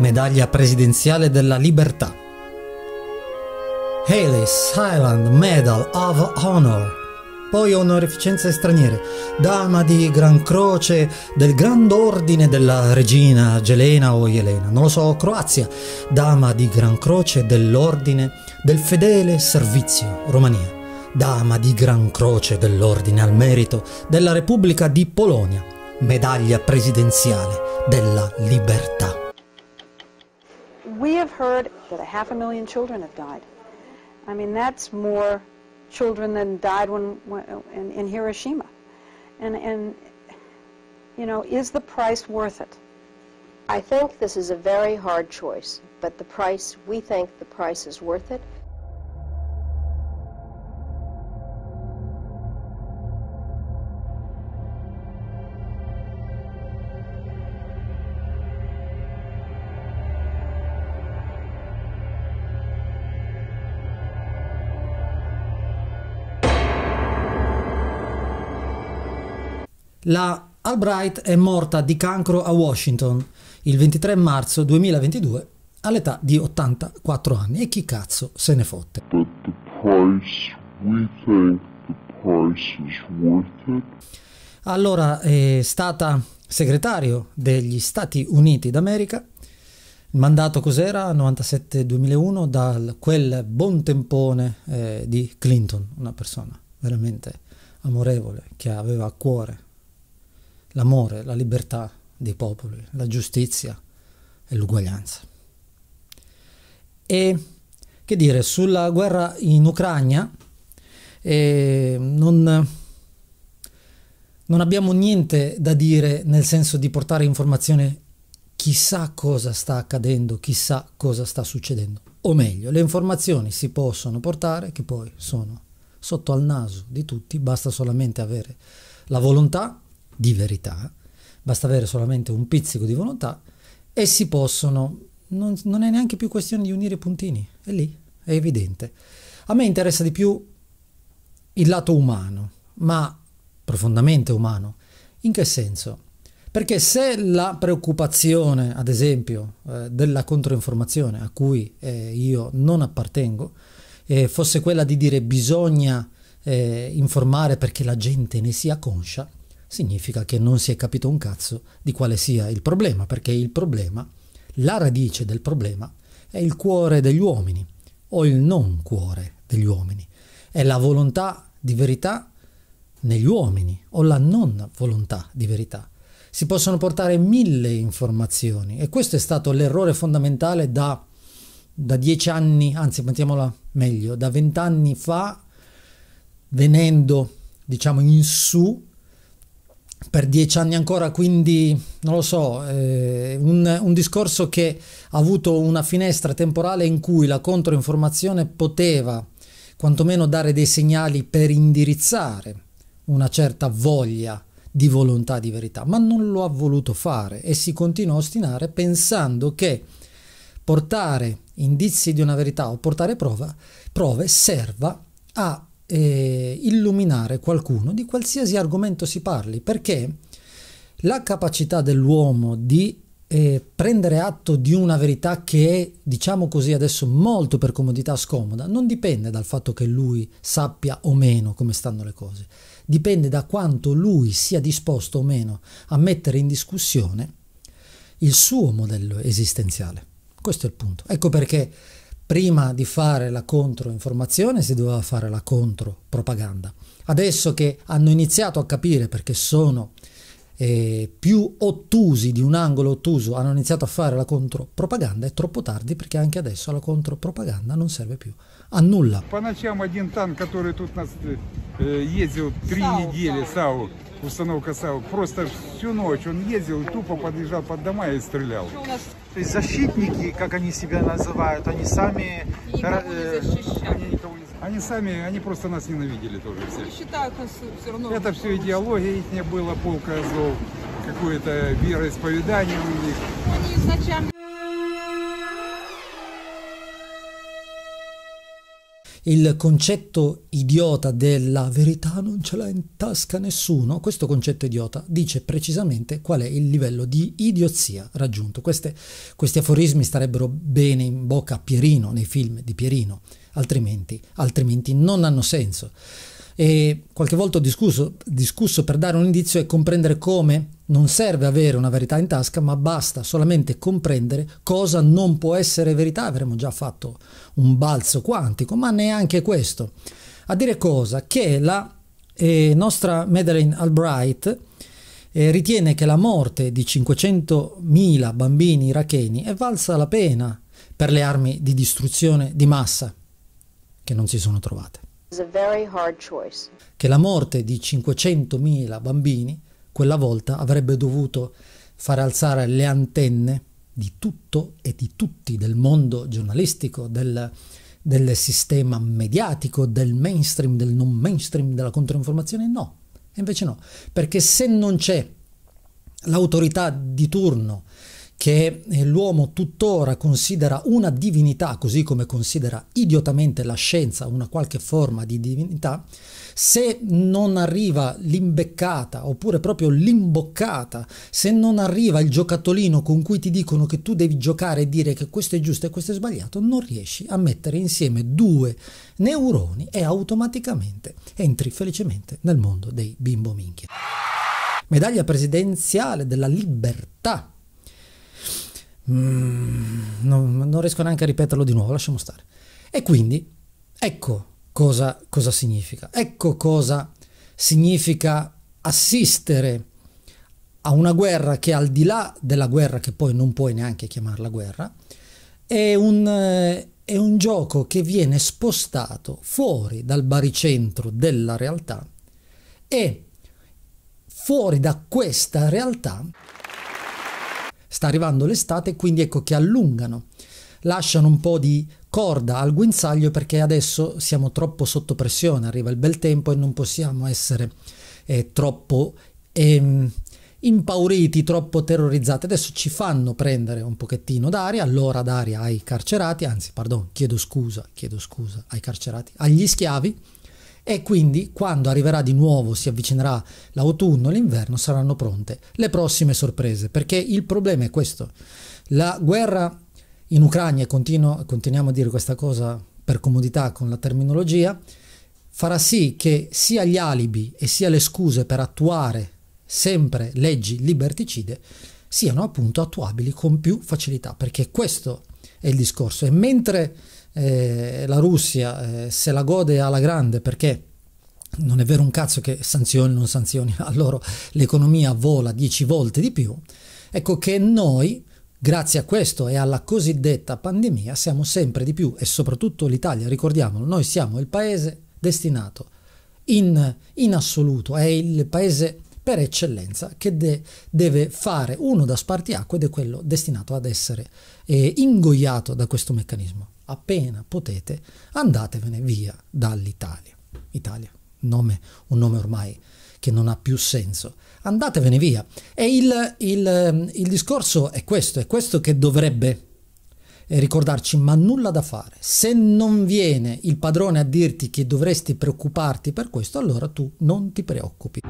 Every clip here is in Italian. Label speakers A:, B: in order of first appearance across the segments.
A: medaglia presidenziale della libertà. Haley's Island Medal of Honor. Poi onorificenze straniere, dama di Gran Croce del Grand Ordine della Regina Gelena o Jelena, non lo so, Croazia, dama di Gran Croce dell'Ordine del Fedele Servizio, Romania, dama di Gran Croce dell'Ordine al Merito della Repubblica di Polonia, medaglia presidenziale della Libertà. We have heard that a half a million children have died. I mean, that's more children than died when, when in, in Hiroshima. And, and, you know, is the price worth it? I think this is a very hard choice, but the price, we think the price is worth it. La Albright è morta di cancro a Washington il 23 marzo 2022 all'età di 84 anni e chi cazzo se ne fotte. Allora è stata segretario degli Stati Uniti d'America. Il mandato cos'era? 97-2001 da quel buon tempone eh, di Clinton, una persona veramente amorevole che aveva a cuore l'amore, la libertà dei popoli, la giustizia e l'uguaglianza. E che dire, sulla guerra in Ucraina eh, non, non abbiamo niente da dire nel senso di portare informazione chissà cosa sta accadendo, chissà cosa sta succedendo. O meglio, le informazioni si possono portare che poi sono sotto al naso di tutti, basta solamente avere la volontà di verità, basta avere solamente un pizzico di volontà e si possono, non, non è neanche più questione di unire i puntini, è lì, è evidente. A me interessa di più il lato umano, ma profondamente umano. In che senso? Perché se la preoccupazione, ad esempio, eh, della controinformazione a cui eh, io non appartengo, eh, fosse quella di dire bisogna eh, informare perché la gente ne sia conscia, significa che non si è capito un cazzo di quale sia il problema, perché il problema, la radice del problema, è il cuore degli uomini, o il non cuore degli uomini, è la volontà di verità negli uomini, o la non volontà di verità. Si possono portare mille informazioni e questo è stato l'errore fondamentale da, da dieci anni, anzi mettiamola meglio, da vent'anni fa, venendo diciamo in su per dieci anni ancora, quindi non lo so, eh, un, un, discorso che ha avuto una finestra temporale in cui la controinformazione poteva quantomeno dare dei segnali per indirizzare una certa voglia di volontà di verità, ma non lo ha voluto fare e si continua a ostinare pensando che portare indizi di una verità o portare prova, prove serva a eh, illuminare qualcuno di qualsiasi argomento si parli, perché la capacità dell'uomo di eh, prendere atto di una verità che è, diciamo così adesso, molto per comodità scomoda, non dipende dal fatto che lui sappia o meno come stanno le cose, dipende da quanto lui sia disposto o meno a mettere in discussione il suo modello esistenziale. Questo è il punto. Ecco perché prima di fare la controinformazione si doveva fare la contropropaganda. Adesso che hanno iniziato a capire perché sono eh, più ottusi di un angolo ottuso, hanno iniziato a fare la contropropaganda, è troppo tardi perché anche adesso la contropropaganda non serve più a nulla. По ночам один танк, который тут нас э, ездил три недели, САУ, установка САУ, просто всю ночь он ездил, тупо подъезжал под дома и стрелял. То есть защитники, как они себя называют, они сами... они, э, сами, они просто нас ненавидели тоже все. Не считают нас все равно. Это все идеология их не было, полка зол какое-то вероисповедание у них. Они изначально... il concetto idiota della verità non ce l'ha in tasca nessuno, questo concetto idiota dice precisamente qual è il livello di idiozia raggiunto. Queste, questi aforismi starebbero bene in bocca a Pierino nei film di Pierino, altrimenti, altrimenti non hanno senso e qualche volta ho discusso, discusso per dare un indizio e comprendere come non serve avere una verità in tasca, ma basta solamente comprendere cosa non può essere verità. Avremmo già fatto un balzo quantico, ma neanche questo. A dire cosa? Che la eh, nostra Madeleine Albright eh, ritiene che la morte di 500.000 bambini iracheni è valsa la pena per le armi di distruzione di massa che non si sono trovate. Che la morte di 500.000 bambini quella volta avrebbe dovuto far alzare le antenne di tutto e di tutti, del mondo giornalistico, del, del sistema mediatico, del mainstream, del non mainstream, della controinformazione? No, invece no, perché se non c'è l'autorità di turno che eh, l'uomo tuttora considera una divinità, così come considera idiotamente la scienza una qualche forma di divinità, se non arriva l'imbeccata oppure proprio l'imboccata, se non arriva il giocattolino con cui ti dicono che tu devi giocare e dire che questo è giusto e questo è sbagliato, non riesci a mettere insieme due neuroni e automaticamente entri felicemente nel mondo dei bimbo minchia. Medaglia presidenziale della libertà Mm, non, non, riesco neanche a ripeterlo di nuovo, lasciamo stare. E quindi, ecco cosa, cosa significa. Ecco cosa significa assistere a una guerra che al di là della guerra, che poi non puoi neanche chiamarla guerra, è un, è un gioco che viene spostato fuori dal baricentro della realtà e fuori da questa realtà sta arrivando l'estate, quindi ecco che allungano, lasciano un po' di corda al guinzaglio perché adesso siamo troppo sotto pressione, arriva il bel tempo e non possiamo essere eh, troppo eh, impauriti, troppo terrorizzati. Adesso ci fanno prendere un pochettino d'aria, allora d'aria ai carcerati, anzi, pardon, chiedo scusa, chiedo scusa ai carcerati, agli schiavi e quindi quando arriverà di nuovo, si avvicinerà l'autunno, l'inverno, saranno pronte le prossime sorprese, perché il problema è questo. La guerra in Ucraina, e continuo, continuiamo a dire questa cosa per comodità con la terminologia, farà sì che sia gli alibi e sia le scuse per attuare sempre leggi liberticide siano appunto attuabili con più facilità, perché questo è il discorso. E mentre eh, la Russia eh, se la gode alla grande perché non è vero un cazzo che sanzioni o non sanzioni, a loro l'economia vola 10 volte di più, ecco che noi, grazie a questo e alla cosiddetta pandemia, siamo sempre di più e soprattutto l'Italia, ricordiamolo, noi siamo il paese destinato in, in assoluto, è il paese per eccellenza che de deve fare uno da spartiacque ed è quello destinato ad essere eh, ingoiato da questo meccanismo appena potete, andatevene via dall'Italia. Italia, nome, un nome ormai che non ha più senso. Andatevene via. E il, il, il discorso è questo, è questo che dovrebbe eh, ricordarci, ma nulla da fare. Se non viene il padrone a dirti che dovresti preoccuparti per questo, allora tu non ti preoccupi.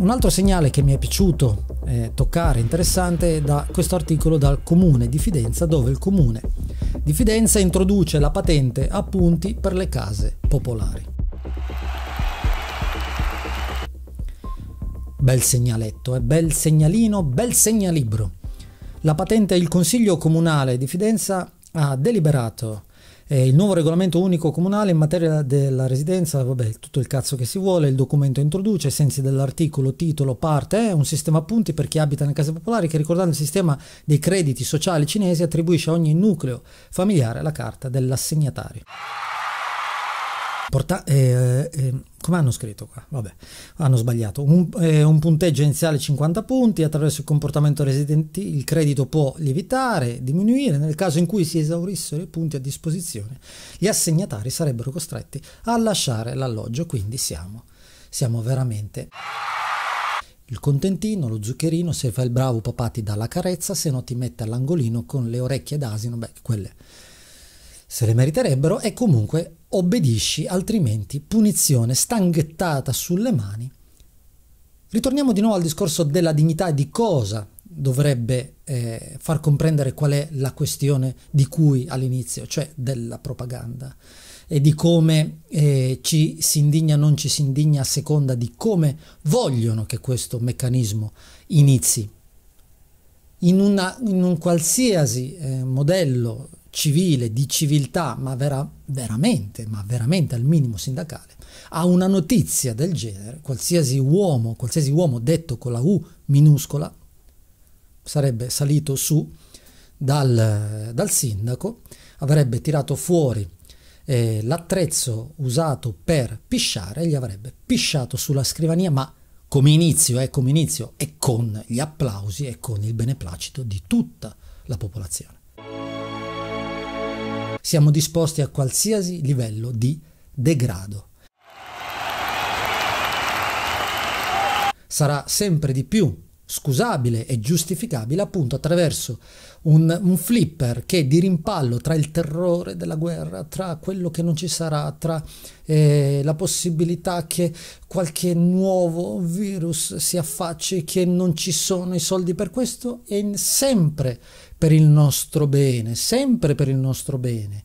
A: un altro segnale che mi è piaciuto eh, toccare, interessante, è da questo articolo dal comune di Fidenza, dove il comune di Fidenza introduce la patente a punti per le case popolari. Bel segnaletto, eh? bel segnalino, bel segnalibro. La patente il Consiglio Comunale di Fidenza ha deliberato eh, il nuovo regolamento unico comunale in materia della residenza, vabbè, tutto il cazzo che si vuole, il documento introduce, ai sensi dell'articolo, titolo, parte, eh, un sistema a punti per chi abita nelle case popolari che ricordando il sistema dei crediti sociali cinesi attribuisce a ogni nucleo familiare la carta dell'assegnatario. Porta- eh, eh, come hanno scritto qua? Vabbè, hanno sbagliato. Un, eh, un, punteggio iniziale 50 punti, attraverso il comportamento residente il credito può lievitare, diminuire. Nel caso in cui si esaurissero i punti a disposizione, gli assegnatari sarebbero costretti a lasciare l'alloggio, quindi siamo, siamo veramente... Il contentino, lo zuccherino, se fai il bravo papà ti dà la carezza, se no ti mette all'angolino con le orecchie d'asino, beh, quelle se le meriterebbero, e comunque obbedisci, altrimenti punizione stanghettata sulle mani. Ritorniamo di nuovo al discorso della dignità e di cosa dovrebbe eh, far comprendere qual è la questione di cui all'inizio, cioè della propaganda e di come eh, ci si indigna o non ci si indigna a seconda di come vogliono che questo meccanismo inizi. In, una, in un qualsiasi eh, modello civile, di civiltà, ma vera, veramente, ma veramente al minimo sindacale, a una notizia del genere, qualsiasi uomo, qualsiasi uomo detto con la U minuscola, sarebbe salito su dal, dal sindaco, avrebbe tirato fuori eh, l'attrezzo usato per pisciare e gli avrebbe pisciato sulla scrivania, ma come inizio, eh, come inizio, e con gli applausi e con il beneplacito di tutta la popolazione. Siamo disposti a qualsiasi livello di degrado. Sarà sempre di più scusabile e giustificabile appunto attraverso un, un, flipper che di rimpallo tra il terrore della guerra, tra quello che non ci sarà, tra eh, la possibilità che qualche nuovo virus si affacci, che non ci sono i soldi per questo, è sempre per il nostro bene, sempre per il nostro bene.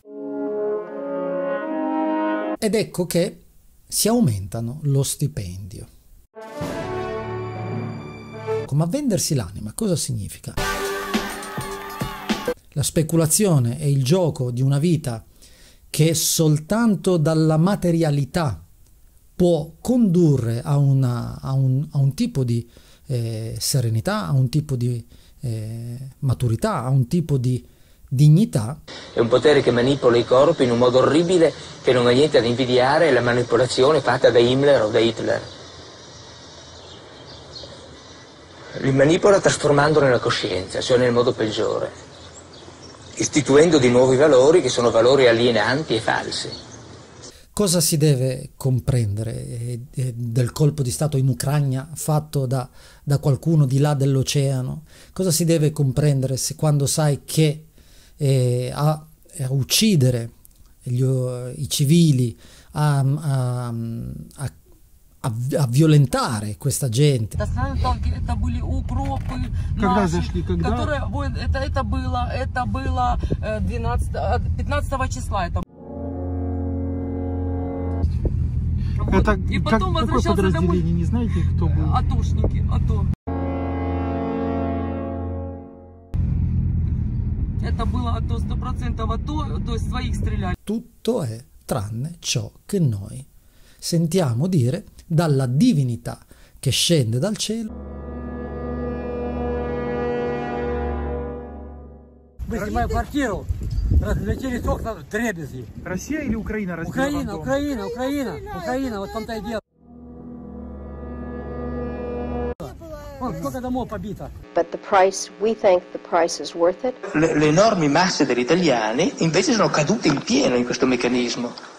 A: Ed ecco che si aumentano lo stipendio. Ma vendersi l'anima cosa significa? La speculazione è il gioco di una vita che soltanto dalla materialità può condurre a, una, a, un, a un, tipo di eh, serenità, a un tipo di eh, maturità, a un tipo di dignità. È un potere che manipola i corpi in un modo orribile che non ha niente ad invidiare la manipolazione fatta da Himmler o da Hitler. Li manipola trasformandolo nella coscienza, cioè nel modo peggiore, istituendo di nuovi valori che sono valori alienanti e falsi cosa si deve comprendere eh, eh, del colpo di Stato in Ucraina fatto da, da qualcuno di là dell'oceano? Cosa si deve comprendere se quando sai che eh, a, a, uccidere gli, eh, i civili, a, mm, mm, a, a a violentare questa gente. Когда зашли, когда? Которые, это, это было, это было 12, 15 числа. Это... Вот. Это, И потом как, возвращался какое домой. не знаете, кто был? Атошники, АТО. Это было АТО, 100% АТО, то есть своих стреляли. Tutto è tranne ciò che noi sentiamo dire dalla divinità che scende dal cielo. Мы снимаем квартиру разлетели окна в дребезги. Россия или Украина разбила Украина, дом? Украина, Украина, Украина, Украина, вот там-то и дело. But the price, we think the price is worth it. Le, le enormi masse degli italiani invece sono cadute in pieno in questo meccanismo.